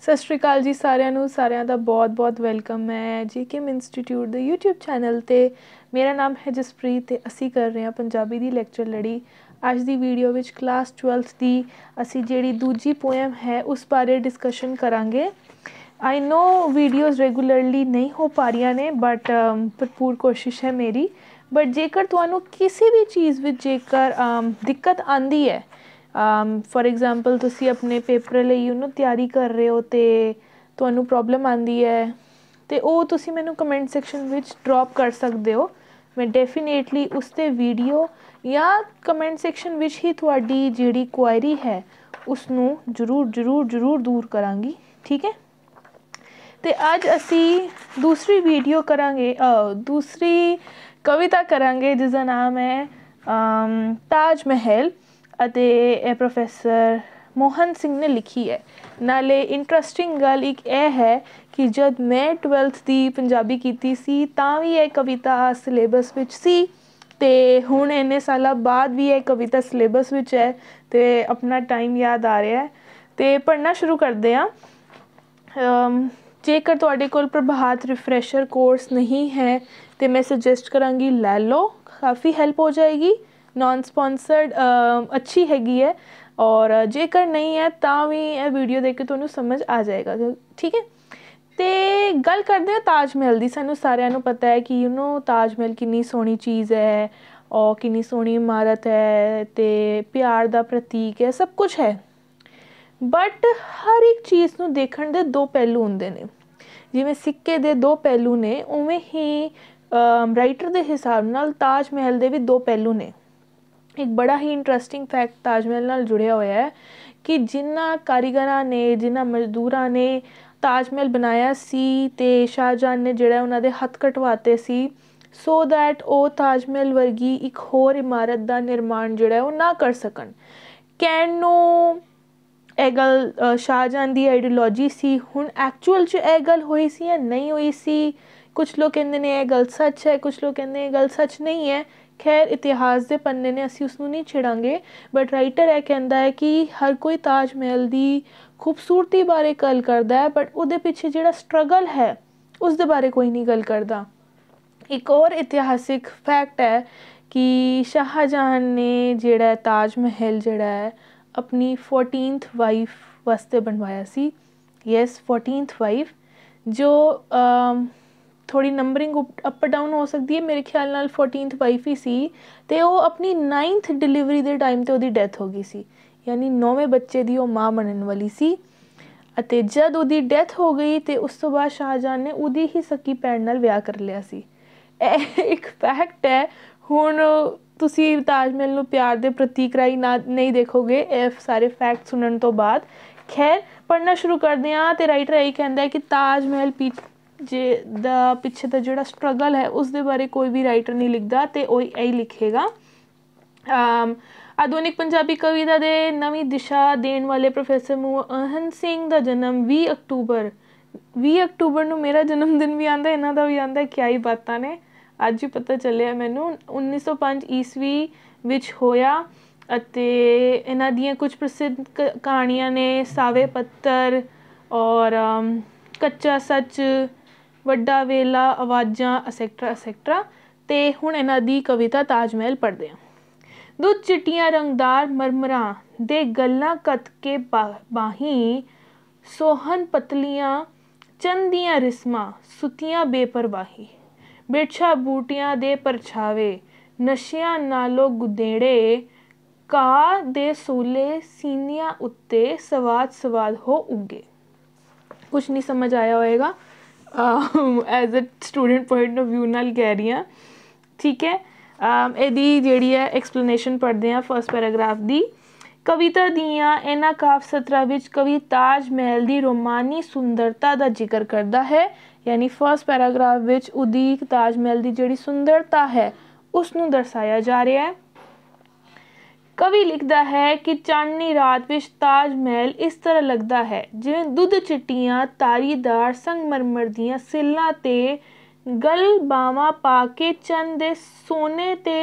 ਸਤਿ ਸ਼੍ਰੀ ਅਕਾਲ ਜੀ ਸਾਰਿਆਂ ਨੂੰ ਸਾਰਿਆਂ ਦਾ ਬਹੁਤ-ਬਹੁਤ ਵੈਲਕਮ ਹੈ ਜੀ ਕਿਮ ਇੰਸਟੀਚਿਊਟ ਦੇ YouTube ਚੈਨਲ ਤੇ ਮੇਰਾ ਨਾਮ ਹੈ ਜਸਪ੍ਰੀਤ ਤੇ ਅਸੀਂ ਕਰ ਰਹੇ ਹਾਂ ਪੰਜਾਬੀ ਦੀ ਲੈਕਚਰ ਲੜੀ ਅੱਜ ਦੀ ਵੀਡੀਓ ਵਿੱਚ ਕਲਾਸ 12th ਦੀ ਅਸੀਂ ਜਿਹੜੀ ਦੂਜੀ ਪੋਇਮ ਹੈ ਉਸ ਬਾਰੇ ਡਿਸਕਸ਼ਨ ਕਰਾਂਗੇ ਆਈ نو ਵੀਡੀਓਜ਼ ਰੈਗੂਲਰਲੀ ਨਹੀਂ ਹੋ ਪਾ ਰਹੀਆਂ ਨੇ ਬਟ ਭਰਪੂਰ ਕੋਸ਼ਿਸ਼ ਹੈ ਮੇਰੀ ਬਟ ਜੇਕਰ ਤੁਹਾਨੂੰ ਕਿਸੇ ਵੀ ਚੀਜ਼ ਵਿੱਚ ਜੇਕਰ ਦਿੱਕਤ ਆਂਦੀ ਹੈ ਫੋਰ ਇਗਜ਼ਾਮਪਲ ਤੁਸੀਂ ਆਪਣੇ ਪੇਪਰ ਲਈ ਉਹਨੂੰ ਤਿਆਰੀ ਕਰ ਰਹੇ ਹੋ ਤੇ ਤੁਹਾਨੂੰ ਪ੍ਰੋਬਲਮ ਆਂਦੀ ਹੈ ਤੇ ਉਹ ਤੁਸੀਂ ਮੈਨੂੰ ਕਮੈਂਟ ਸੈਕਸ਼ਨ ਵਿੱਚ ਡ੍ਰੌਪ ਕਰ ਸਕਦੇ ਹੋ ਮੈਂ ਡੈਫੀਨੇਟਲੀ ਉਸ 'ਤੇ ਵੀਡੀਓ ਜਾਂ ਕਮੈਂਟ ਸੈਕਸ਼ਨ ਵਿੱਚ ਹੀ ਤੁਹਾਡੀ ਜਿਹੜੀ ਕੁਆਇਰੀ ਹੈ ਉਸ ਨੂੰ ਜ਼ਰੂਰ ਜ਼ਰੂਰ ਜ਼ਰੂਰ ਦੂਰ ਕਰਾਂਗੀ ਠੀਕ ਹੈ ਤੇ ਅੱਜ ਅਸੀਂ ਦੂਸਰੀ ਵੀਡੀਓ ਕਰਾਂਗੇ ਦੂਸਰੀ ਕਵਿਤਾ ਕਰਾਂਗੇ ਜਿਸ ਦਾ ਨਾਮ ਹੈ ਤਾਜ ਮਹਿਲ ਅਤੇ ਇਹ ਪ੍ਰੋਫੈਸਰ ਮੋਹਨ ਸਿੰਘ ਨੇ ਲਿਖੀ ਹੈ ਨਾਲੇ ਇੰਟਰਸਟਿੰਗ ਗੱਲ ਇੱਕ ਇਹ ਹੈ ਕਿ ਜਦ ਮੈਂ 12th ਦੀ ਪੰਜਾਬੀ ਕੀਤੀ ਸੀ ਤਾਂ ਵੀ ਇਹ ਕਵਿਤਾ ਸਿਲੇਬਸ ਵਿੱਚ ਸੀ ਤੇ ਹੁਣ ਇੰਨੇ ਸਾਲਾਂ ਬਾਅਦ ਵੀ ਇਹ ਕਵਿਤਾ ਸਿਲੇਬਸ ਵਿੱਚ ਹੈ ਤੇ ਆਪਣਾ ਟਾਈਮ ਯਾਦ ਆ ਰਿਹਾ ਹੈ ਤੇ ਪੜਨਾ ਸ਼ੁਰੂ ਕਰਦੇ ਆ ਜੇਕਰ ਤੁਹਾਡੇ ਕੋਲ ਪ੍ਰਭਾਤ ਰਿਫਰੈਸ਼ਰ ਕੋਰਸ ਨਹੀਂ ਹੈ ਤੇ ਮੈਂ ਸੁਜੈਸਟ ਕਰਾਂਗੀ ਲੈ ਲਓ ਕਾਫੀ ਹੈਲਪ ਹੋ ਜਾਏਗੀ ਨਾਨ ਸਪਾਂਸਰਡ ਅੱਛੀ ਹੈਗੀ ਹੈ ਔਰ ਜੇਕਰ ਨਹੀਂ ਹੈ ਤਾਂ ਵੀ ਇਹ ਵੀਡੀਓ ਦੇਖ ਕੇ ਤੁਹਾਨੂੰ ਸਮਝ ਆ ਜਾਏਗਾ ਠੀਕ ਹੈ ਤੇ ਗੱਲ ਕਰਦੇ ਹਾਂ ਤਾਜ ਮਹਿਲ ਦੀ ਸਾਨੂੰ ਸਾਰਿਆਂ ਨੂੰ ਪਤਾ ਹੈ ਕਿ ਯੂ نو ਤਾਜ ਮਹਿਲ ਕਿੰਨੀ ਸੋਹਣੀ ਚੀਜ਼ ਹੈ ਔਰ ਕਿੰਨੀ ਸੋਹਣੀ ਇਮਾਰਤ ਹੈ ਤੇ ਪਿਆਰ ਦਾ ਪ੍ਰਤੀਕ ਹੈ ਸਭ ਕੁਝ ਹੈ ਬਟ ਹਰ ਇੱਕ ਚੀਜ਼ ਨੂੰ ਦੇਖਣ ਦੇ ਦੋ ਪਹਿਲੂ ਹੁੰਦੇ ਨੇ ਜਿਵੇਂ ਸਿੱਕੇ ਦੇ ਦੋ ਪਹਿਲੂ ਨੇ ਉਵੇਂ ਹੀ ਰਾਈਟਰ ਦੇ ਹਿਸਾਬ ਨਾਲ ਤਾਜ ਮਹਿਲ ਦੇ ਵੀ ਦੋ ਪਹਿਲੂ ਨੇ ਇੱਕ ਬੜਾ ਹੀ ਇੰਟਰਸਟਿੰਗ ਫੈਕਟ ਤਾਜ ਮਹਿਲ ਨਾਲ ਜੁੜਿਆ ਹੋਇਆ ਹੈ ਕਿ ਜਿੰਨਾ ਕਾਰੀਗਰਾਂ ਨੇ ਜਿੰਨਾ ਮਜ਼ਦੂਰਾਂ ਨੇ ਤਾਜ ਮਹਿਲ ਬਣਾਇਆ ਸੀ ਤੇ ਸ਼ਾਹਜਹਾਨ ਨੇ ਜਿਹੜਾ ਉਹਨਾਂ ਦੇ ਹੱਥ ਕਟਵਾਤੇ ਸੀ ਸੋ ਥੈਟ ਉਹ ਤਾਜ ਮਹਿਲ ਵਰਗੀ ਇੱਕ ਹੋਰ ਇਮਾਰਤ ਦਾ ਨਿਰਮਾਣ ਜਿਹੜਾ ਉਹ ਨਾ ਕਰ ਸਕਣ ਕੈਨ ਨੂੰ ਇਹ ਗੱਲ ਸ਼ਾਹਜਹਾਨ ਦੀ ਆਈਡੀਓਲੋਜੀ ਸੀ ਹੁਣ ਐਕਚੁਅਲ 'ਚ ਇਹ ਗੱਲ ਹੋਈ ਸੀ ਜਾਂ ਨਹੀਂ ਹੋਈ ਸੀ ਕੁਝ ਲੋਕ ਕਹਿੰਦੇ ਨੇ ਇਹ ਗੱਲ ਸੱਚ ਹੈ ਕੁਝ ਲੋਕ ਕਹਿੰਦੇ ਇਹ ਗੱਲ ਸੱਚ ਨਹੀਂ ਹੈ ਖੈਰ ਇਤਿਹਾਸ ਦੇ ਪੰਨੇ ਨੇ ਅਸੀਂ ਉਸ ਨੂੰ ਨਹੀਂ ਛੇੜਾਂਗੇ ਬਟ ਰਾਈਟਰ ਇਹ ਕਹਿੰਦਾ ਹੈ ਕਿ ਹਰ ਕੋਈ ਤਾਜ ਮਹਿਲ ਦੀ ਖੂਬਸੂਰਤੀ ਬਾਰੇ ਗੱਲ ਕਰਦਾ ਹੈ ਬਟ ਉਹਦੇ ਪਿੱਛੇ ਜਿਹੜਾ ਸਟਰਗਲ ਹੈ ਉਸ ਦੇ ਬਾਰੇ ਕੋਈ ਨਹੀਂ ਗੱਲ ਕਰਦਾ ਇੱਕ ਹੋਰ ਇਤਿਹਾਸਿਕ ਫੈਕਟ ਹੈ ਕਿ ਸ਼ਾਹਜਹਾਨ ਨੇ ਜਿਹੜਾ ਤਾਜ ਮਹਿਲ ਜਿਹੜਾ ਹੈ ਆਪਣੀ 14th ਵਾਈਫ ਵਾਸਤੇ ਬਣਵਾਇਆ ਸੀ ਯੈਸ 14th ਵਾਈਫ ਜੋ ਥੋੜੀ ਨੰਬਰਿੰਗ ਅਪ ਡਾਊਨ ਹੋ ਸਕਦੀ ਹੈ ਮੇਰੇ ਖਿਆਲ ਨਾਲ 14th ਵਾਈਫ ਹੀ ਸੀ ਤੇ ਉਹ ਆਪਣੀ 9th ਡਿਲੀਵਰੀ ਦੇ ਟਾਈਮ ਤੇ ਉਹਦੀ ਡੈਥ ਹੋ ਗਈ ਸੀ ਯਾਨੀ 9ਵੇਂ ਬੱਚੇ ਦੀ ਉਹ ਮਾਂ ਬਣਨ ਵਾਲੀ ਸੀ ਅਤੇ ਜਦ ਉਹਦੀ ਡੈਥ ਹੋ ਗਈ ਤੇ ਉਸ ਤੋਂ ਬਾਅਦ ਸ਼ਾਹਜਾਨ ਨੇ ਉਹਦੀ ਹੀ ਸਕੀ ਭੈਣ ਨਾਲ ਵਿਆਹ ਕਰ ਲਿਆ ਸੀ ਇਹ ਇੱਕ ਫੈਕਟ ਹੈ ਹੁਣ ਤੁਸੀਂ ਤਾਜ ਮਹਿਲ ਨੂੰ ਪਿਆਰ ਦੇ ਪ੍ਰਤੀਕ ਰਾਈ ਨਹੀਂ ਦੇਖੋਗੇ ਇਹ ਸਾਰੇ ਫੈਕਟ ਸੁਣਨ ਤੋਂ ਬਾਅਦ ਖੈਰ ਪੜਨਾ ਸ਼ੁਰੂ ਕਰਦੇ ਹਾਂ ਤੇ ਰਾਈਟਰ ਇਹ ਕਹਿੰਦਾ ਹੈ ਕਿ ਤਾਜ ਮਹਿਲ ਜੇ ਦਾ ਪਿੱਛੇ ਦਾ ਜਿਹੜਾ ਸਟਰਗਲ ਹੈ ਉਸ ਦੇ ਬਾਰੇ ਕੋਈ ਵੀ ਰਾਈਟਰ ਨਹੀਂ ਲਿਖਦਾ ਤੇ ਉਹ ਇਹੀ ਲਿਖੇਗਾ ਆਧੁਨਿਕ ਪੰਜਾਬੀ ਕਵਿਤਾ ਦੇ ਨਵੀਂ ਦਿਸ਼ਾ ਦੇਣ ਵਾਲੇ ਪ੍ਰੋਫੈਸਰ ਮੋਹਨ ਸਿੰਘ ਦਾ ਜਨਮ 20 ਅਕਤੂਬਰ 20 ਅਕਤੂਬਰ ਨੂੰ ਮੇਰਾ ਜਨਮ ਦਿਨ ਵੀ ਆਂਦਾ ਇਹਨਾਂ ਦਾ ਵੀ ਆਂਦਾ ਕਿਆ ਹੀ ਬਾਤਾਂ ਨੇ ਅੱਜ ਹੀ ਪਤਾ ਚੱਲਿਆ ਮੈਨੂੰ 1905 ਈਸਵੀ ਵਿੱਚ ਹੋਇਆ ਅਤੇ ਇਹਨਾਂ ਦੀਆਂ ਕੁਝ ਪ੍ਰਸਿੱਧ ਕਹਾਣੀਆਂ ਨੇ ਸਾਵੇ ਪੱਤਰ ਔਰ ਕੱਚਾ ਸੱਚ ਵੱਡਾ ਵੇਲਾ ਆਵਾਜ਼ਾਂ ਅਸੈਕਟਰਾ ਅਸੈਕਟਰਾ ਤੇ ਹੁਣ ਇਹਨਾਂ ਦੀ ਕਵਿਤਾ ਤਾਜ ਮਹਿਲ ਪੜਦੇ ਹਾਂ ਦੁੱਧ ਚਿੱਟੀਆਂ ਰੰਗਦਾਰ ਮਰਮਰਾ ਦੇ ਗੱਲਾਂ ਕੱਤ ਕੇ ਬਾਹੀ ਸੋਹਣ ਪਤਲੀਆਂ ਚੰਦੀਆਂ ਰਿਸਮਾਂ ਸੁਤੀਆਂ ਬੇਪਰਵਾਹੀ ਬੇਛਾ ਬੂਟੀਆਂ ਦੇ ਪਰਛਾਵੇ ਨਸ਼ਿਆਂ ਨਾਲੋਂ ਗੁਦੇੜੇ ਕਾ ਦੇ ਸੂਲੇ ਸੀਨੀਆਂ ਉੱਤੇ ਸਵਾਦ ਸਵਾਦ ਹੋ ਉੱਗੇ ਕੁਝ ਨਹੀਂ ਸਮਝ ਆਇਆ ਹੋਏਗਾ as a student point of view ਨਾਲ ਕਹਿ ਰਹੀ ਆ ਠੀਕ ਹੈ um, ਇਹਦੀ ਜਿਹੜੀ ਹੈ ਐਕਸਪਲੇਨੇਸ਼ਨ ਪੜ੍ਹਦੇ ਹਾਂ ਫਰਸਟ ਪੈਰਾਗ੍ਰਾਫ ਦੀ ਕਵਿਤਾ ਦੀਆਂ ਇਹਨਾਂ ਕਾਫ ਸਤਰਾ ਵਿੱਚ ਕਵੀ ਤਾਜ ਮਹਿਲ ਦੀ ਰੋਮਾਨੀ ਸੁੰਦਰਤਾ ਦਾ ਜ਼ਿਕਰ ਕਰਦਾ ਹੈ ਯਾਨੀ ਫਰਸਟ ਪੈਰਾਗ੍ਰਾਫ ਵਿੱਚ ਉਦੀਕ ਤਾਜ ਮਹਿਲ ਦੀ ਜਿਹੜੀ ਸੁੰਦਰਤਾ ਹੈ ਉਸ ਨੂੰ ਦਰਸਾਇਆ ਜਾ ਰਿਹਾ ਹੈ ਕਵੀ ਲਿਖਦਾ ਹੈ ਕਿ ਚਾਨਣੀ ਰਾਤ ਵਿੱਚ ਤਾਜ ਮਹਿਲ ਇਸ ਤਰ੍ਹਾਂ ਲੱਗਦਾ ਹੈ ਜਿਵੇਂ ਦੁੱਧ ਚਿੱਟੀਆਂ ਤਾਰੀਦਾਰ ਸੰਗਮਰਮਰ ਦੀਆਂ ਸਿੱਲਾਂ ਤੇ ਗਲ ਬਾਵਾ ਪਾ ਕੇ ਚੰਦ ਦੇ ਸੋਨੇ ਤੇ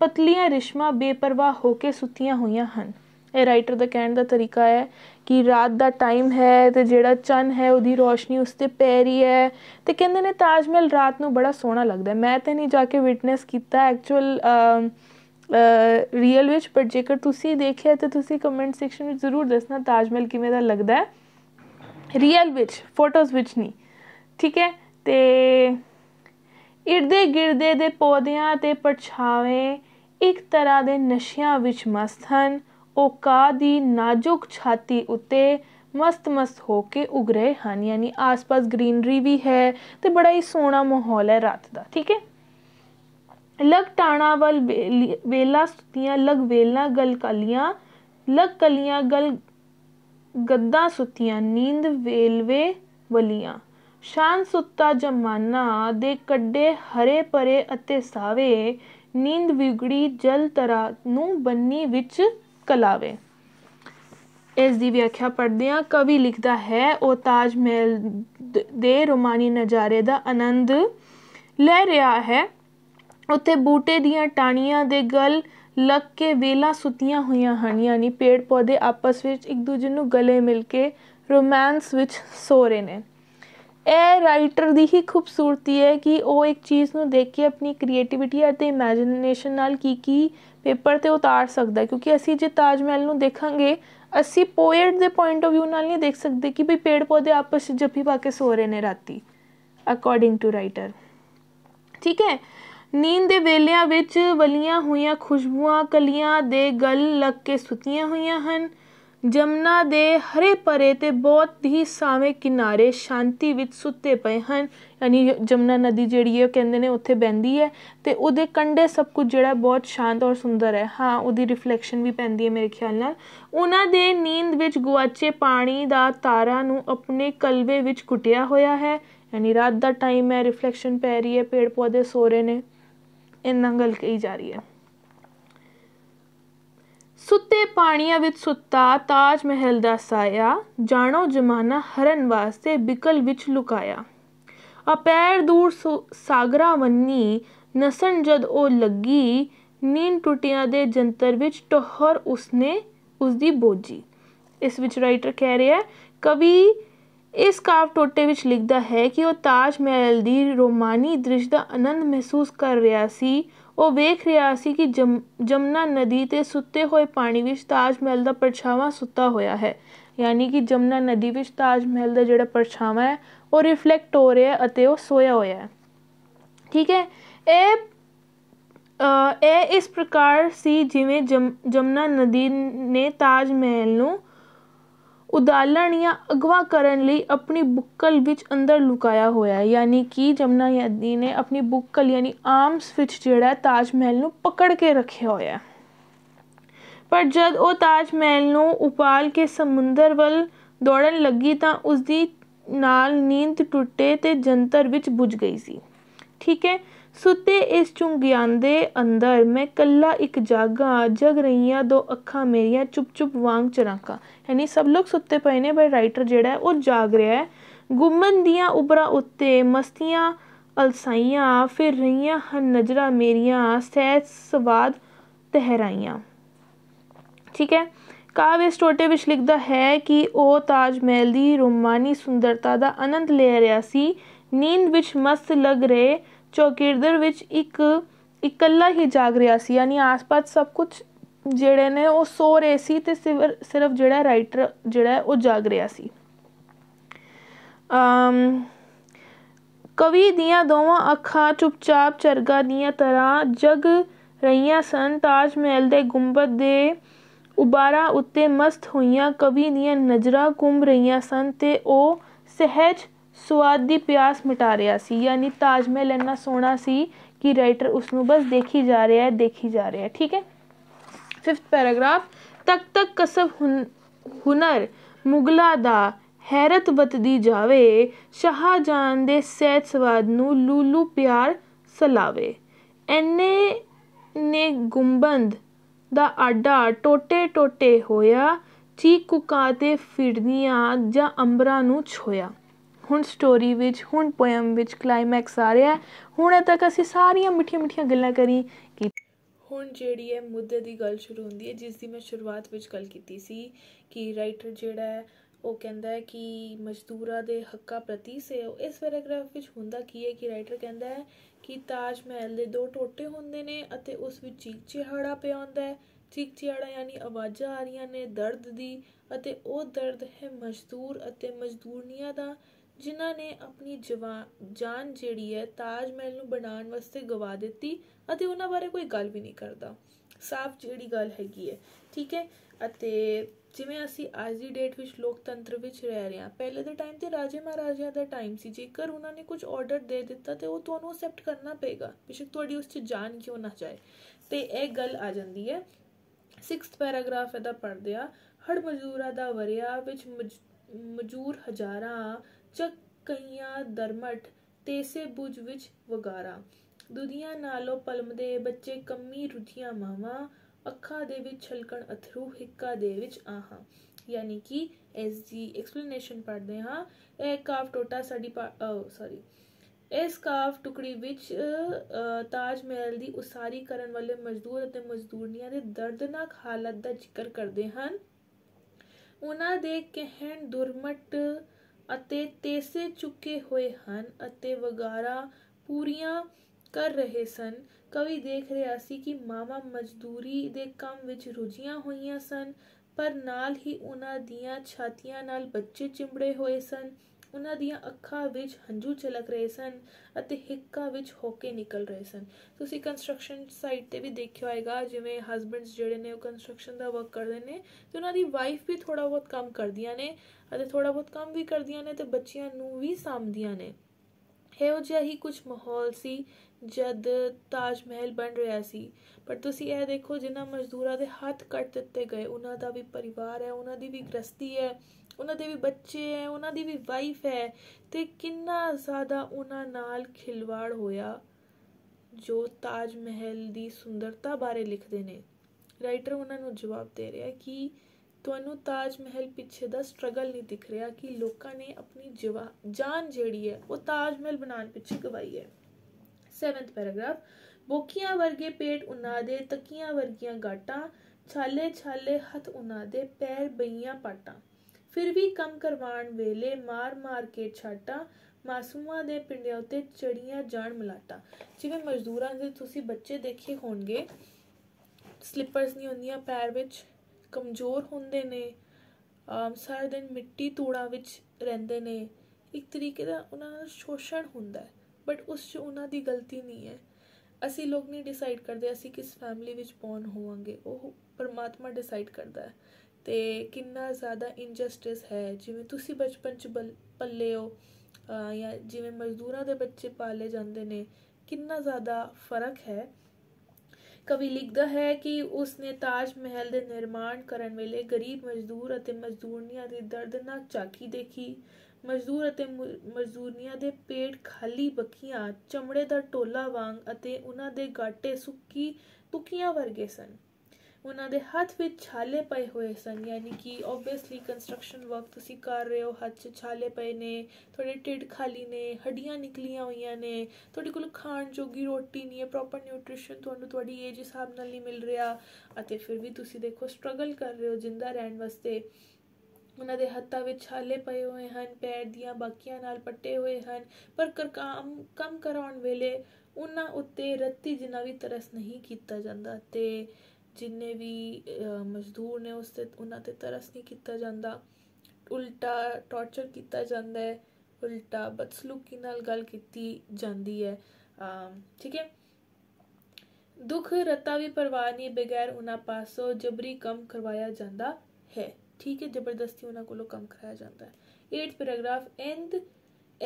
ਪਤਲੀਆਂ ਰਿਸ਼ਮਾਂ ਬੇਪਰਵਾਹ ਹੋ ਕੇ ਸੁੱਤੀਆਂ ਹੋਈਆਂ ਹਨ ਇਹ ਰਾਈਟਰ ਦਾ ਕਹਿਣ ਦਾ ਤਰੀਕਾ ਹੈ ਕਿ ਰਾਤ ਦਾ ਟਾਈਮ ਹੈ ਤੇ ਜਿਹੜਾ ਚੰਨ ਹੈ ਉਹਦੀ ਰੋਸ਼ਨੀ ਉਸ ਤੇ ਪੈ ਰਹੀ ਹੈ ਤੇ ਕਹਿੰਦੇ ਨੇ ਤਾਜ ਮਹਿਲ ਰਾਤ ਨੂੰ ਬੜਾ ਸੋਹਣਾ ਲੱਗਦਾ ਮੈਂ ਤੇ ਨਹੀਂ ਜਾ ਕੇ ਵਿਟਨੈਸ ਕੀਤਾ ਐਕਚੁਅਲ ਰੀਅਲ ਵਿੱਚ ਪਰ ਜੇਕਰ ਤੁਸੀਂ ਦੇਖਿਆ ਤਾਂ ਤੁਸੀਂ ਕਮੈਂਟ ਸੈਕਸ਼ਨ ਵਿੱਚ ਜ਼ਰੂਰ ਦੱਸਣਾ ਤਾਜ ਮਹਿਲ ਕਿਵੇਂ ਦਾ ਲੱਗਦਾ ਹੈ ਰੀਅਲ ਵਿੱਚ ਫੋਟੋਜ਼ ਵਿੱਚ ਨਹੀਂ ਠੀਕ ਹੈ ਤੇ ਇਰਦੇ ਗਿਰਦੇ ਦੇ ਪੌਦਿਆਂ ਤੇ ਪਰਛਾਵੇਂ ਇੱਕ ਤਰ੍ਹਾਂ ਦੇ ਨਸ਼ਿਆਂ ਵਿੱਚ ਮਸਤ ਹਨ ਉਹ ਕਾ ਦੀ ਨਾਜ਼ੁਕ ਛਾਤੀ ਉੱਤੇ ਮਸਤ-ਮਸਤ ਹੋ ਕੇ ਉਗ ਰਹੇ ਹਨ ਯਾਨੀ ਆਸ-ਪਾਸ ਗ੍ਰੀਨਰੀ ਵੀ ਹੈ ਤੇ ਬੜਾ ਹੀ ਸੋਹਣਾ ਮਾਹੌਲ ਹੈ ਰਾਤ ਦਾ ਠੀਕ ਹੈ ਲਗ ਟਾਣਾ ਵਲ ਵੇਲਾ ਸੁਤੀਆਂ ਲਗ ਵੇਲਾ ਗਲ ਕਲੀਆਂ ਲਗ ਕਲੀਆਂ ਗਲ ਗੱਦਾਂ ਸੁਤੀਆਂ ਨੀਂਦ ਵੇਲਵੇ ਵਲੀਆਂ ਸ਼ਾਨ ਸੁੱਤਾ ਜਮਾਨਾ ਦੇ ਕੱਡੇ ਹਰੇ ਪਰੇ ਅਤੇ ਸਾਵੇ ਨੀਂਦ ਵਿਗੜੀ ਜਲ ਤਰਾ ਨੂੰ ਬੰਨੀ ਵਿੱਚ ਕਲਾਵੇ ਇਸ ਦੀ ਵਿਆਖਿਆ ਪੜ੍ਹਦੇ ਹਾਂ ਕਵੀ ਲਿਖਦਾ ਹੈ ਉਹ ਤਾਜ ਮਹਿਲ ਦੇ ਰੋਮਾਨੀ ਨਜ਼ਾਰੇ ਦਾ ਆਨੰਦ ਲੈ ਰਿਹਾ ਹੈ ਉੱਥੇ ਬੂਟੇ ਦੀਆਂ ਟਾਣੀਆਂ ਦੇ ਗਲ ਲੱਗ ਕੇ ਵੇਲਾ ਸੁਤੀਆਂ ਹੋਈਆਂ ਹਨ ਯਾਨੀ ਪੇੜ ਪੌਦੇ ਆਪਸ ਵਿੱਚ ਇੱਕ ਦੂਜੇ ਨੂੰ ਗਲੇ ਮਿਲ ਕੇ ਰੋਮਾਂਸ ਵਿੱਚ ਸੋ ਰਹੇ ਨੇ ਇਹ ਰਾਈਟਰ ਦੀ ਹੀ ਖੂਬਸੂਰਤੀ ਹੈ ਕਿ ਉਹ ਇੱਕ ਚੀਜ਼ ਨੂੰ ਦੇਖ ਕੇ ਆਪਣੀ ਕ੍ਰੀਏਟੀਵਿਟੀ ਅਤੇ ਇਮੇਜਿਨੇਸ਼ਨ ਨਾਲ ਕੀ ਕੀ ਪੇਪਰ ਤੇ ਉਤਾਰ ਸਕਦਾ ਕਿਉਂਕਿ ਅਸੀਂ ਜੇ ਤਾਜ ਮਹਿਲ ਨੂੰ ਦੇਖਾਂਗੇ ਅਸੀਂ ਪੋਇਟ ਦੇ ਪੁਆਇੰਟ ਆਫ View ਨਾਲ ਨਹੀਂ ਦੇਖ ਸਕਦੇ ਕਿ ਵੀ ਪੇੜ ਪੌਦੇ ਆਪਸ ਵਿੱਚ ਜੱਫੀ ਪਾ ਕੇ ਸੋ ਰਹੇ ਨੇ ਰਾਤੀ ਅਕੋਰਡਿੰਗ ਟੂ ਰਾਈਟਰ ਠੀਕ ਹੈ ਨੀਂਦ ਦੇ ਵੇਲਿਆਂ ਵਿੱਚ ਵਲੀਆਂ ਹੋਈਆਂ ਖੁਸ਼ਬੂਆਂ ਕਲੀਆਂ ਦੇ ਗਲ ਲੱਗ ਕੇ ਸੁਤੀਆਂ ਹੋਈਆਂ ਹਨ ਜਮਨਾ ਦੇ ਹਰੇ ਪਰੇ ਤੇ ਬਹੁਤ ਹੀ ਸਾਵੇਂ ਕਿਨਾਰੇ ਸ਼ਾਂਤੀ ਵਿੱਚ ਸੁੱਤੇ ਪਏ ਹਨ ਯਾਨੀ ਜਮਨਾ ਨਦੀ ਜਿਹੜੀ ਹੈ ਉਹ ਕਹਿੰਦੇ ਨੇ ਉੱਥੇ ਬੰਦੀ ਹੈ ਤੇ ਉਹਦੇ ਕੰਢੇ ਸਭ ਕੁਝ ਜਿਹੜਾ ਬਹੁਤ ਸ਼ਾਂਤ ਔਰ ਸੁੰਦਰ ਹੈ ਹਾਂ ਉਹਦੀ ਰਿਫਲੈਕਸ਼ਨ ਵੀ ਪੈਂਦੀ ਹੈ ਮੇਰੇ ਖਿਆਲ ਨਾਲ ਉਹਨਾਂ ਦੇ ਨੀਂਦ ਵਿੱਚ ਗੁਆਚੇ ਪਾਣੀ ਦਾ ਤਾਰਾ ਨੂੰ ਆਪਣੇ ਕਲਵੇ ਵਿੱਚ ਕੁਟਿਆ ਹੋਇਆ ਹੈ ਯਾਨੀ ਰਾਤ ਦਾ ਟਾਈਮ ਹੈ ਰਿਫਲੈਕਸ਼ਨ ਪੈ ਰਹੀ ਹੈ ਪੇੜ ਪੌਦੇ ਸੋ ਰਹੇ ਨੇ ਇੰਨਾ ਗੱਲ ਕਹੀ ਜਾ ਰਹੀ ਹੈ ਸੁੱਤੇ ਪਾਣੀਆਂ ਵਿੱਚ ਸੁੱਤਾ ਤਾਜ ਮਹਿਲ ਦਾ ਸਾਇਆ ਜਾਣੋ ਜਮਾਨਾ ਹਰਨ ਵਾਸਤੇ ਬਿਕਲ ਵਿੱਚ ਲੁਕਾਇਆ ਅਪੈਰ ਦੂਰ ਸਾਗਰਾ ਵੰਨੀ ਨਸਣ ਜਦ ਉਹ ਲੱਗੀ ਨੀਂਦ ਟੁੱਟੀਆਂ ਦੇ ਜੰਤਰ ਵਿੱਚ ਟੋਹਰ ਉਸਨੇ ਉਸਦੀ ਬੋਝੀ ਇਸ ਵਿੱਚ ਰਾਈਟਰ ਕਹਿ ਰਿਹਾ ਕਵੀ ਇਸ ਕਾਵ ਟੋਟੇ ਵਿੱਚ ਲਿਖਦਾ ਹੈ ਕਿ ਉਹ ਤਾਜ ਮਹਿਲ ਦੀ ਰੋਮਾਨੀ ਦ੍ਰਿਸ਼ ਦਾ ਆਨੰਦ ਮਹਿਸੂਸ ਕਰ ਰਿਹਾ ਸੀ ਉਹ ਵੇਖ ਰਿਹਾ ਸੀ ਕਿ ਜਮਨਾ ਨਦੀ 'ਤੇ ਸੁੱਤੇ ਹੋਏ ਪਾਣੀ ਵਿੱਚ ਤਾਜ ਮਹਿਲ ਦਾ ਪਰਛਾਵਾਂ ਸੁੱਤਾ ਹੋਇਆ ਹੈ ਯਾਨੀ ਕਿ ਜਮਨਾ ਨਦੀ ਵਿੱਚ ਤਾਜ ਮਹਿਲ ਦਾ ਜਿਹੜਾ ਪਰਛਾਵਾਂ ਹੈ ਉਹ ਰਿਫਲੈਕਟ ਹੋ ਰਿਹਾ ਅਤੇ ਉਹ ਸੋਇਆ ਹੋਇਆ ਹੈ ਠੀਕ ਹੈ ਇਹ ਇਹ ਇਸ ਪ੍ਰਕਾਰ ਸੀ ਜਿਵੇਂ ਜਮਨਾ ਨਦੀ ਨੇ ਤਾਜ ਮਹਿਲ ਨੂੰ ਉਦਾਲਣ ਜਾਂ ਅਗਵਾ ਕਰਨ ਲਈ ਆਪਣੀ ਬੁੱਕਲ ਵਿੱਚ ਅੰਦਰ ਲੁਕਾਇਆ ਹੋਇਆ ਹੈ ਯਾਨੀ ਕਿ ਜਮਨਾ ਯਦੀ ਨੇ ਆਪਣੀ ਬੁੱਕਲ ਯਾਨੀ ਆਰਮਸ ਵਿੱਚ ਜਿਹੜਾ ਤਾਜ ਮਹਿਲ ਨੂੰ ਪਕੜ ਕੇ ਰੱਖਿਆ ਹੋਇਆ ਪਰ ਜਦ ਉਹ ਤਾਜ ਮਹਿਲ ਨੂੰ ਉਪਾਲ ਕੇ ਸਮੁੰਦਰ ਵੱਲ ਦੌੜਨ ਲੱਗੀ ਤਾਂ ਉਸ ਦੀ ਨਾਲ ਨੀਂਦ ਟੁੱਟੇ ਤੇ ਜੰਤਰ ਵਿੱਚ ਬੁੱਝ ਗਈ ਸੀ ਠੀਕ ਹੈ ਸੁੱਤੇ ਇਸ ਦੇ ਅੰਦਰ ਮੈਂ ਕੱਲਾ ਇੱਕ ਜਾਗਾ ਜਗ ਰਹੀਆਂ ਦੋ ਅੱਖਾਂ ਮੇਰੀਆਂ ਚੁੱਪ ਚੁੱਪ ਵਾਂਗ ਚਰਾਕਾ ਯਾਨੀ ਸਭ ਲੋਕ ਸੁੱਤੇ ਪਏ ਨੇ ਪਰ ਰਾਈਟਰ ਜਿਹੜਾ ਉਹ ਜਾਗ ਰਿਹਾ ਗੁੰਮਨ ਦੀਆਂ ਉਬਰਾ ਉੱਤੇ ਮਸਤੀਆਂ ਅਲਸਾਈਆਂ ਫਿਰ ਰਹੀਆਂ ਹਨ ਨਜ਼ਰਾਂ ਮੇਰੀਆਂ ਸਹਿ ਸਵਾਦ ਤਹਿਰਾਈਆਂ ਠੀਕ ਹੈ ਕਾਵਿ ਇਸ ਟੋਟੇ ਵਿੱਚ ਲਿਖਦਾ ਹੈ ਕਿ ਉਹ ਤਾਜ ਮਹਿਲ ਦੀ ਰੋਮਾਨੀ ਸੁੰਦਰਤਾ ਦਾ ਆਨੰਦ ਲੈ ਰਿਹਾ ਸੀ ਨੀਂਦ ਵਿੱਚ ਮਸਤ ਲੱਗ ਰਹੇ ਚੌਕੀਦਰ ਵਿੱਚ ਇੱਕ ਇਕੱਲਾ ਹੀ ਜਾਗ ਰਿਹਾ ਸੀ ਯਾਨੀ ਆਸ-ਪਾਸ ਸਭ ਕੁਝ ਜਿਹੜੇ ਨੇ ਉਹ ਸੋ ਰਹੇ ਸੀ ਤੇ ਸਿਰਫ ਜਿਹੜਾ ਰਾਈਟਰ ਜਿਹੜਾ ਉਹ ਜਾਗ ਰਿਹਾ ਸੀ ਅਮ ਕਵੀ ਦੀਆਂ ਦੋਵਾਂ ਅੱਖਾਂ ਚੁੱਪਚਾਪ ਚਰਗਾ ਦੀਆਂ ਤਰ੍ਹਾਂ ਜਗ ਰਹੀਆਂ ਸਨ ਤਾਜ ਮਹਿਲ ਦੇ ਗੁੰਬਦ ਦੇ ਉਬਾਰਾ ਉੱਤੇ ਮਸਤ ਹੋਈਆਂ ਕਵੀ ਦੀਆਂ ਨਜ਼ਰਾਂ ਘੁੰਮ ਰਹੀਆਂ ਸਨ ਤੇ ਉਹ ਸਹਿਜ ਸਵਾਦ ਦੀ ਪਿਆਸ ਮਿਟਾ ਰਿਹਾ ਸੀ ਯਾਨੀ ਤਾਜ ਮਹਿਲ ਇੰਨਾ ਸੋਹਣਾ ਸੀ ਕਿ ਰਾਈਟਰ ਉਸ ਨੂੰ ਬਸ ਦੇਖੀ ਜਾ ਰਿਹਾ ਹੈ ਦੇਖੀ ਜਾ ਰਿਹਾ ਹੈ ਠੀਕ ਹੈ ਫਿਫਥ ਪੈਰਾਗ੍ਰਾਫ ਤੱਕ ਤੱਕ ਕਸਬ ਹੁਨਰ ਮੁਗਲਾ ਦਾ ਹੈਰਤ ਵਤਦੀ ਜਾਵੇ ਜਾਨ ਦੇ ਸਹਿਤ ਸਵਾਦ ਨੂੰ ਲੂਲੂ ਪਿਆਰ ਸਲਾਵੇ ਐਨੇ ਨੇ ਗੁੰਬੰਦ ਦਾ ਆਡਾ ਟੋਟੇ ਟੋਟੇ ਹੋਇਆ ਚੀਕੂ ਕੁਕਾ ਤੇ ਫਿਰਨੀਆਂ ਜਾਂ ਅੰਬਰਾਂ ਨੂੰ ਛੋਇਆ ਹੁਣ ਸਟੋਰੀ ਵਿੱਚ ਹੁਣ ਪੋਇਮ ਵਿੱਚ ਕਲਾਈਮੈਕਸ ਆ ਰਿਹਾ ਹੁਣ ਤੱਕ ਅਸੀਂ ਸਾਰੀਆਂ ਮਿੱਠੀਆਂ ਮਿੱਠੀਆਂ ਗੱਲਾਂ ਕਰੀ ਕਿ ਹੁਣ ਜਿਹੜੀ ਹੈ ਮੁੱਦੇ ਦੀ ਗੱਲ ਸ਼ੁਰੂ ਹੁੰਦੀ ਹੈ ਜਿਸ ਦੀ ਮੈਂ ਸ਼ੁਰੂਆਤ ਵਿੱਚ ਗੱਲ ਕੀਤੀ ਸੀ ਕਿ ਰਾਈਟਰ ਜਿਹੜਾ ਹੈ ਉਹ ਕਹਿੰਦਾ ਹੈ ਕਿ ਮਜ਼ਦੂਰਾਂ ਦੇ ਹੱਕਾਂ ਪ੍ਰਤੀ ਸੇ ਇਸ ਪੈਰਾਗ੍ਰਾਫ ਵਿੱਚ ਹੁੰਦਾ ਕੀ ਹੈ ਕਿ ਰਾਈਟਰ ਕਹਿੰਦਾ ਹੈ ਕਿ ਤਾਜ ਮਹਿਲ ਦੇ ਦੋ ਟੋਟੇ ਹੁੰਦੇ ਨੇ ਅਤੇ ਉਸ ਵਿੱਚ ਚੀਕ ਚਿਹਾੜਾ ਪਿਆ ਹੁੰਦਾ ਹੈ ਚੀਕ ਚਿਹਾੜਾ ਯਾਨੀ ਆਵਾਜ਼ਾਂ ਆ ਰਹੀਆਂ ਨੇ ਦਰਦ ਦੀ ਅਤੇ ਉਹ ਦਰਦ ਹੈ ਮਜ਼ਦੂਰ ਅਤੇ ਮਜ਼ਦੂਰਨੀਆਂ ਦਾ ਜਿਨ੍ਹਾਂ ਨੇ ਆਪਣੀ ਜਾਨ ਜਿਹੜੀ ਹੈ ਤਾਜ ਮਹਿਲ ਨੂੰ ਬਣਾਉਣ ਵਾਸਤੇ ਗਵਾ ਦਿੱਤੀ ਅਤੇ ਉਹਨਾਂ ਬਾਰੇ ਕੋਈ ਗੱਲ ਵੀ ਨਹੀਂ ਕਰਦਾ ਸਾਫ਼ ਜਿਹੜੀ ਗੱਲ ਹੈਗੀ ਹੈ ਠੀਕ ਹੈ ਅਤੇ ਜਿਵੇਂ ਅਸੀਂ ਅੱਜ ਦੀ ਡੇਟ ਵਿੱਚ ਲੋਕਤੰਤਰ ਵਿੱਚ ਰਹਿ ਰਹੇ ਹਾਂ ਪਹਿਲੇ ਦੇ ਟਾਈਮ ਤੇ ਰਾਜੇ ਮਹਾਰਾਜਿਆਂ ਦਾ ਟਾਈਮ ਸੀ ਜੇਕਰ ਉਹਨਾਂ ਨੇ ਕੁਝ ਆਰਡਰ ਦੇ ਦਿੱਤਾ ਤੇ ਉਹ ਤੁਹਾਨੂੰ ਅਸੈਪਟ ਕਰਨਾ ਪਏਗਾ ਬਿਸ਼ੱਕ ਤੁਹਾਡੀ ਉਸ 'ਚ ਜਾਨ ਕਿਉਂ ਨਾ ਜਾਏ ਤੇ ਇਹ ਗੱਲ ਆ ਜਾਂਦੀ ਹੈ 6th ਪੈਰਾਗ੍ਰਾਫ ਇਹਦਾ ਪੜ੍ਹਦੇ ਆ ਹੜ ਮਜ਼ਦੂਰਾਂ ਦਾ ਵਰਿਆ ਵਿੱਚ ਮਜ਼ਦੂਰ ਹਜ਼ਾਰਾਂ ਚੱਕ ਕਈਆਂ ਦਰਮਟ ਤੇਸੇ ਬੁਝ ਵਿੱਚ ਵਗਾਰਾ ਦੁਨੀਆ ਨਾਲੋਂ ਪਲਮਦੇ ਬੱਚੇ ਕੰਮੀ ਰੁਧੀਆਂ ਮਾਵਾਂ ਅੱਖਾਂ ਦੇ ਵਿੱਚ ਛਲਕਣ ਅਥਰੂ ਹਿੱਕਾ ਦੇ ਵਿੱਚ ਆਹਾਂ ਯਾਨੀ ਕਿ ਇਸ ਦੀ ਐਕਸਪਲੇਨੇਸ਼ਨ ਪੜ੍ਹਦੇ ਹਾਂ ਇਹ ਕਾਫ ਟੋਟਾ ਸਾਡੀ ਸੌਰੀ ਇਸ ਕਾਫ ਟੁਕੜੀ ਵਿੱਚ ਤਾਜ ਮਹਿਲ ਦੀ ਉਸਾਰੀ ਕਰਨ ਵਾਲੇ ਮਜ਼ਦੂਰ ਅਤੇ ਮਜ਼ਦੂਰਨੀਆਂ ਦੇ ਦਰਦਨਾਕ ਹਾਲਤ ਦਾ ਜ਼ਿਕਰ ਕਰਦੇ ਹਨ ਉਹਨਾਂ ਦੇ ਕਹਿਣ ਦੁਰਮਟ ਅਤੇ ਤੇਸੇ ਚੁੱਕੇ ਹੋਏ ਹਨ ਅਤੇ ਵਗਾਰਾ ਪੂਰੀਆਂ ਕਰ ਰਹੇ ਸਨ ਕਵੀ ਦੇਖ ਰਿਹਾ ਸੀ ਕਿ ਮਾਵਾ ਮਜ਼ਦੂਰੀ ਦੇ ਕੰਮ ਵਿੱਚ ਰੁਝੀਆਂ ਹੋਈਆਂ ਸਨ ਪਰ ਨਾਲ ਹੀ ਉਹਨਾਂ ਦੀਆਂ ਛਾਤੀਆਂ ਨਾਲ ਬੱਚੇ ਚਿੰਬੜੇ ਹੋਏ ਸਨ ਉਹਨਾਂ ਦੀਆਂ ਅੱਖਾਂ ਵਿੱਚ ਹੰਝੂ ਚਲਕ ਰਹੇ ਸਨ ਅਤੇ ਹਿੱਕਾ ਵਿੱਚ ਹੋਕੇ ਨਿਕਲ ਰਹੇ ਸਨ ਤੁਸੀਂ ਕੰਸਟਰਕਸ਼ਨ ਸਾਈਟ ਤੇ ਵੀ ਦੇਖਿਆ ਹੋਏਗਾ ਜਿਵੇਂ ਹਸਬੰਡਸ ਜਿਹੜੇ ਨੇ ਉਹ ਕੰਸਟਰਕਸ਼ਨ ਦਾ ਵਰਕ ਕਰਦੇ ਨੇ ਤੇ ਉਹਨਾਂ ਦੀ ਵਾਈਫ ਵੀ ਥੋੜਾ ਬਹੁਤ ਕੰਮ ਕਰਦੀਆਂ ਨੇ ਅਤੇ ਥੋੜਾ ਬਹੁਤ ਕੰਮ ਵੀ ਕਰਦੀਆਂ ਨੇ ਤੇ ਬੱਚਿਆਂ ਨੂੰ ਵੀ ਸਾਂਭਦੀਆਂ ਨੇ ਇਹੋ ਜਿਹਾ ਹੀ ਕੁਝ ਮਾਹੌਲ ਸੀ ਜਦ ਤਾਜ ਮਹਿਲ ਬਣ ਰਿਹਾ ਸੀ ਪਰ ਤੁਸੀਂ ਇਹ ਦੇਖੋ ਜਿਨ੍ਹਾਂ ਮਜ਼ਦੂਰਾਂ ਦੇ ਹੱਥ ਕੱਟ ਦਿੱਤੇ ਗਏ ਉਹਨਾਂ ਦਾ ਵੀ ਪਰਿਵਾਰ ਹੈ ਉਹਨਾਂ ਦੀ ਵੀ ਗ੍ਰਸਤੀ ਹੈ ਉਹਨਾਂ ਦੇ ਵੀ ਬੱਚੇ ਐ ਉਹਨਾਂ ਦੀ ਵੀ ਵਾਈਫ ਐ ਤੇ ਕਿੰਨਾ ਜ਼ਿਆਦਾ ਉਹਨਾਂ ਨਾਲ ਖਿਲਵਾੜ ਹੋਇਆ ਜੋ ਤਾਜ ਮਹਿਲ ਦੀ ਸੁੰਦਰਤਾ ਬਾਰੇ ਲਿਖਦੇ ਨੇ ਰਾਈਟਰ ਉਹਨਾਂ ਨੂੰ ਜਵਾਬ ਦੇ ਰਿਹਾ ਕਿ ਤੁਹਾਨੂੰ ਤਾਜ ਮਹਿਲ ਪਿੱਛੇ ਦਾ ਸਟਰਗਲ ਨਹੀਂ ਦਿਖ ਰਿਹਾ ਕਿ ਲੋਕਾਂ ਨੇ ਆਪਣੀ ਜਾਨ ਜਿਹੜੀ ਹੈ ਉਹ ਤਾਜ ਮਹਿਲ ਬਣਾਉਣ ਪਿੱਛੇ ਗਵਾਈ ਹੈ 7th ਪੈਰਾਗ੍ਰਾਫ ਬੋਕੀਆਂ ਵਰਗੇ ਪੇਟ ਉਹਨਾਂ ਦੇ ਤਕੀਆਂ ਵਰਗੀਆਂ ਗਾਟਾਂ ਛਾਲੇ ਛਾਲੇ ਹੱਥ ਉਹਨਾਂ ਦੇ ਪੈਰ ਬਈਆਂ ਪਾਟਾਂ ਫਿਰ ਵੀ ਕੰਮ ਕਰਵਾਉਣ ਵੇਲੇ ਮਾਰ-ਮਾਰ ਕੇ ਛਾਟਾਂ ਮਾਸੂਮਾਂ ਦੇ ਪਿੰਡਿਆਂ ਉੱਤੇ ਚੜੀਆਂ ਜਾਣ ਮਲਾਟਾ ਜਿਵੇਂ ਮਜ਼ਦੂਰਾਂ ਦੇ ਤੁਸੀਂ ਬੱਚੇ ਦੇਖੇ ਹੋਣਗੇ ਸਲਿੱਪਰਸ ਨਹੀਂ ਹੁੰਦੀਆਂ ਪੈਰ ਵਿੱਚ ਕਮਜ਼ੋਰ ਹੁੰਦੇ ਨੇ ਸਾਰਾ ਦਿਨ ਮਿੱਟੀ ਤੂੜਾ ਵਿੱਚ ਰਹਿੰਦੇ ਨੇ ਇੱਕ ਤਰੀਕੇ ਦਾ ਉਹਨਾਂ ਦਾ ਸ਼ੋਸ਼ਣ ਹੁੰਦਾ ਹੈ ਬਟ ਉਸ 'ਚ ਉਹਨਾਂ ਦੀ ਗਲਤੀ ਨਹੀਂ ਹੈ ਅਸੀਂ ਲੋਕ ਨਹੀਂ ਡਿਸਾਈਡ ਕਰਦੇ ਅਸੀਂ ਕਿਸ ਫੈਮਿਲੀ ਵਿੱਚ ਬੌਰਨ ਹੋਵਾਂਗੇ ਉਹ ਪਰਮਾਤਮਾ ਡਿਸਾਈਡ ਕਰਦਾ ਹੈ ਤੇ ਕਿੰਨਾ ਜ਼ਿਆਦਾ ਇਨਜਸਟਿਸ ਹੈ ਜਿਵੇਂ ਤੁਸੀਂ ਬਚਪਨ ਚ ਪੱਲੇ ਹੋ ਜਾਂ ਜਿਵੇਂ ਮਜ਼ਦੂਰਾਂ ਦੇ ਬੱਚੇ ਪਾਲੇ ਜਾਂਦੇ ਨੇ ਕਿੰਨਾ ਜ਼ਿਆਦਾ ਫਰਕ ਹੈ ਕਵੀ ਲਿਖਦਾ ਹੈ ਕਿ ਉਸ ਨੇ ਤਾਜ ਮਹਿਲ ਦੇ ਨਿਰਮਾਣ ਕਰਨ ਵੇਲੇ ਗਰੀਬ ਮਜ਼ਦੂਰ ਅਤੇ ਮਜ਼ਦੂਰਨੀਆਂ ਦੀ ਦਰਦਨਾਕ ਚਾਕੀ ਦੇਖੀ ਮਜ਼ਦੂਰ ਅਤੇ ਮਜ਼ਦੂਰਨੀਆਂ ਦੇ ਪੇਟ ਖਾਲੀ ਬੱਕੀਆਂ ਚਮੜੇ ਦਾ ਟੋਲਾ ਵਾਂਗ ਅਤੇ ਉਹਨਾਂ ਦੇ ਗਾਟੇ ਸੁੱਕੀ ਤੁਕੀਆਂ ਵਰਗੇ ਸਨ ਉਹਨਾਂ ਦੇ ਹੱਥ ਵਿੱਚ ਛਾਲੇ ਪਏ ਹੋਏ ਸਨ ਯਾਨੀ ਕਿ ਆਬਵੀਅਸਲੀ ਕੰਸਟਰਕਸ਼ਨ ਵਰਕ ਤੁਸੀਂ ਕਰ ਰਹੇ ਹੋ ਹੱਥ 'ਚ ਛਾਲੇ ਪਏ ਨੇ ਤੁਹਾਡੇ ਢਿੱਡ ਖਾਲੀ ਨੇ ਹੱਡੀਆਂ ਨਿਕਲੀਆਂ ਹੋਈਆਂ ਨੇ ਤੁਹਾਡੇ ਕੋਲ ਖਾਣ ਜੋਗੀ ਰੋਟੀ ਨਹੀਂ ਹੈ ਪ੍ਰੋਪਰ ਨਿਊਟ੍ਰੀਸ਼ਨ ਤੁਹਾਨੂੰ ਤੁਹਾਡੀ ਏਜ ਹਿਸਾਬ ਨਾਲ ਨਹੀਂ ਮਿਲ ਰਿਹਾ ਅਤੇ ਫਿਰ ਵੀ ਤੁਸੀਂ ਦੇਖੋ ਸਟਰਗਲ ਕਰ ਰਹੇ ਹੋ ਜਿੰਦਾ ਰਹਿਣ ਵਾਸਤੇ ਉਹਨਾਂ ਦੇ ਹੱਥਾਂ ਵਿੱਚ ਛਾਲੇ ਪਏ ਹੋਏ ਹਨ ਪੈਰ ਦੀਆਂ ਬਾਕੀਆਂ ਨਾਲ ਪੱਟੇ ਹੋਏ ਹਨ ਪਰ ਕੰਮ ਕੰਮ ਕਰਾਉਣ ਵੇਲੇ ਉਹਨਾਂ ਉੱਤੇ ਰੱਤੀ ਜਿੰਨਾ ਵੀ ਤਰਸ ਨਹੀਂ ਕੀਤਾ ਜਾਂਦਾ ਤੇ ਜਿੰਨੇ ਵੀ ਮਜ਼ਦੂਰ ਨੇ ਉਸ ਤੇ ਉਹਨਾਂ ਤੇ ਤਰਸ ਨਹੀਂ ਕੀਤਾ ਜਾਂਦਾ ਉਲਟਾ ਟੌਰਚਰ ਕੀਤਾ ਜਾਂਦਾ ਹੈ ਉਲਟਾ ਬਦਸਲੂਕੀ ਨਾਲ ਗੱਲ ਕੀਤੀ ਜਾਂਦੀ ਹੈ ਠੀਕ ਹੈ ਦੁੱਖ ਰਤਾ ਵੀ ਪਰਵਾਹ ਨਹੀਂ ਬਿਗੈਰ ਉਹਨਾਂ ਪਾਸੋਂ ਜਬਰੀ ਕੰਮ ਕਰਵਾਇਆ ਜਾਂਦਾ ਹੈ ਠੀਕ ਹੈ ਜ਼ਬਰਦਸਤੀ ਉਹਨਾਂ ਕੋਲੋਂ ਕੰਮ ਕਰਾਇਆ ਜਾਂਦਾ ਹੈ 8 ਪੈਰਾਗ੍ਰਾਫ ਐਂਡ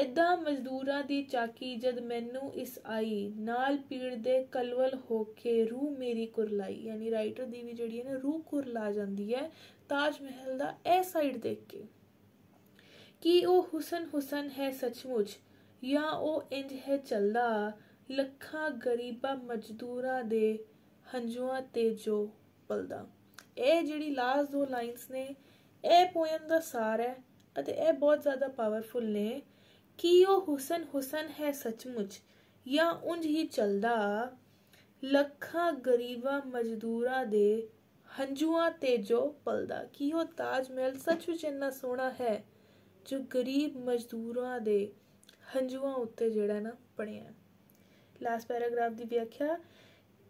ਇਦਾਂ ਮਜ਼ਦੂਰਾਂ ਦੀ ਚਾਕੀ ਜਦ ਮੈਨੂੰ ਇਸ ਆਈ ਨਾਲ ਪੀੜ ਦੇ ਕਲਵਲ ਹੋ ਕੇ ਰੂਹ ਮੇਰੀ ਕੁਰਲਾਈ ਯਾਨੀ ਰਾਈਟਰ ਦੀ ਵੀ ਜਿਹੜੀ ਹੈ ਨਾ ਰੂਹ ਕੁਰਲਾ ਜਾਂਦੀ ਹੈ ਤਾਜ ਮਹਿਲ ਦਾ ਇਹ ਸਾਈਡ ਦੇਖ ਕੇ ਕਿ ਉਹ ਹੁਸਨ ਹੁਸਨ ਹੈ ਸੱਚਮੁੱਚ ਜਾਂ ਉਹ ਇੰਜ ਹੈ ਚੱਲਦਾ ਲੱਖਾਂ ਗਰੀਬਾਂ ਮਜ਼ਦੂਰਾਂ ਦੇ ਹੰਝੂਆਂ ਤੇ ਜੋ ਪਲਦਾ ਇਹ ਜਿਹੜੀ ਲਾਸਟ ਦੋ ਲਾਈਨਸ ਨੇ ਇਹ ਪੋਇਮ ਦਾ ਸਾਰ ਹੈ ਅਤੇ ਇਹ ਬਹੁਤ ਜ਼ਿਆਦਾ ਪਾਵਰਫੁਲ ਨੇ ਕੀ ਉਹ ਹੁਸਨ ਹੁਸਨ ਹੈ ਸੱਚਮੁੱਚ ਜਾਂ ਉੰਜ ਹੀ ਚੱਲਦਾ ਲੱਖਾਂ ਗਰੀਬਾਂ ਮਜ਼ਦੂਰਾਂ ਦੇ ਹੰਝੂਆਂ ਤੇ ਜੋ ਪਲਦਾ ਕੀ ਉਹ ਤਾਜ ਮਹਿਲ ਸੱਚਮੁੱਚ ਇੰਨਾ ਸੋਹਣਾ ਹੈ ਜੋ ਗਰੀਬ ਮਜ਼ਦੂਰਾਂ ਦੇ ਹੰਝੂਆਂ ਉੱਤੇ ਜਿਹੜਾ ਨਾ ਬਣਿਆ ਲਾਸਟ ਪੈਰਾਗ੍ਰਾਫ ਦੀ ਵਿਆਖਿਆ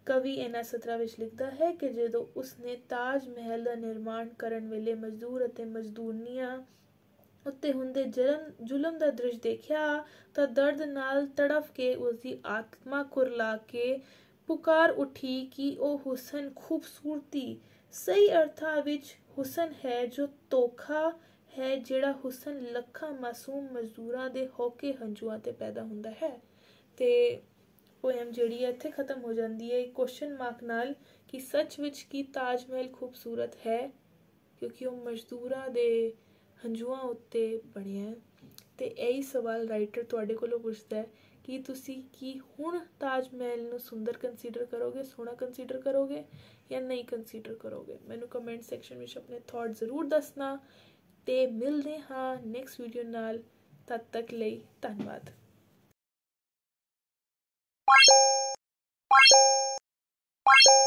ਕਵੀ ਇਹਨਾਂ ਸਤਰਾ ਵਿੱਚ ਲਿਖਦਾ ਹੈ ਕਿ ਜਦੋਂ ਉਸਨੇ ਤਾਜ ਮਹਿਲ ਦਾ ਨਿਰਮਾਣ ਕਰਨ ਵੇਲੇ ਮਜ਼ਦੂਰ ਅਤੇ ਮਜ਼ਦੂਰਨੀਆਂ ਉੱਤੇ ਹੁੰਦੇ ਜਲਮ ਜ਼ੁਲਮ ਦਾ ਦ੍ਰਿਸ਼ ਦੇਖਿਆ ਤਾਂ ਦਰਦ ਨਾਲ ਤੜਫ ਕੇ ਉਸ ਦੀ ਆਤਮਾ ਕੁਰਲਾ ਕੇ ਪੁਕਾਰ ਉਠੀ ਕਿ ਉਹ ਹੁਸਨ ਖੂਬਸੂਰਤੀ ਸਹੀ ਅਰਥਾ ਵਿੱਚ ਹੁਸਨ ਹੈ ਜੋ ਤੋਖਾ ਹੈ ਜਿਹੜਾ ਹੁਸਨ ਲੱਖਾਂ ਮਾਸੂਮ ਮਜ਼ਦੂਰਾਂ ਦੇ ਹੋਕੇ ਹੰਝੂਆਂ ਤੇ ਪੈਦਾ ਹੁੰਦਾ ਹੈ ਤੇ ਪੋਇਮ ਜਿਹੜੀ ਹੈ ਇੱਥੇ ਖਤਮ ਹੋ ਜਾਂਦੀ ਹੈ ਕੁਐਸਚਨ ਮਾਰਕ ਨਾਲ ਕਿ ਸੱਚ ਵਿੱਚ ਕੀ ਤਾਜ ਮਹਿਲ ਖੂਬਸੂਰਤ ਹੈ ਕਿਉਂਕਿ ਉਹ ਮਜ਼ਦੂਰਾਂ ਦੇ ਹੰਝੂਆਂ ਉੱਤੇ ਬਣਿਆ ਤੇ ਇਹੀ ਸਵਾਲ ਰਾਈਟਰ ਤੁਹਾਡੇ ਕੋਲੋਂ ਪੁੱਛਦਾ ਹੈ ਕਿ ਤੁਸੀਂ ਕੀ ਹੁਣ ਤਾਜ ਮਹਿਲ ਨੂੰ ਸੁੰਦਰ ਕੰਸੀਡਰ ਕਰੋਗੇ ਸੋਹਣਾ ਕੰਸੀਡਰ ਕਰੋਗੇ ਜਾਂ ਨਹੀਂ ਕੰਸੀਡਰ ਕਰੋਗੇ ਮੈਨੂੰ ਕਮੈਂਟ ਸੈਕਸ਼ਨ ਵਿੱਚ ਆਪਣੇ ਥਾਟ ਜ਼ਰੂਰ ਦੱਸਣਾ ਤੇ ਮਿਲਦੇ ਹਾਂ ਨੈਕਸਟ ਵੀਡੀਓ ਨਾਲ ਤਦ ਤੱਕ ਲਈ ਧੰਨਵਾਦ Thank you.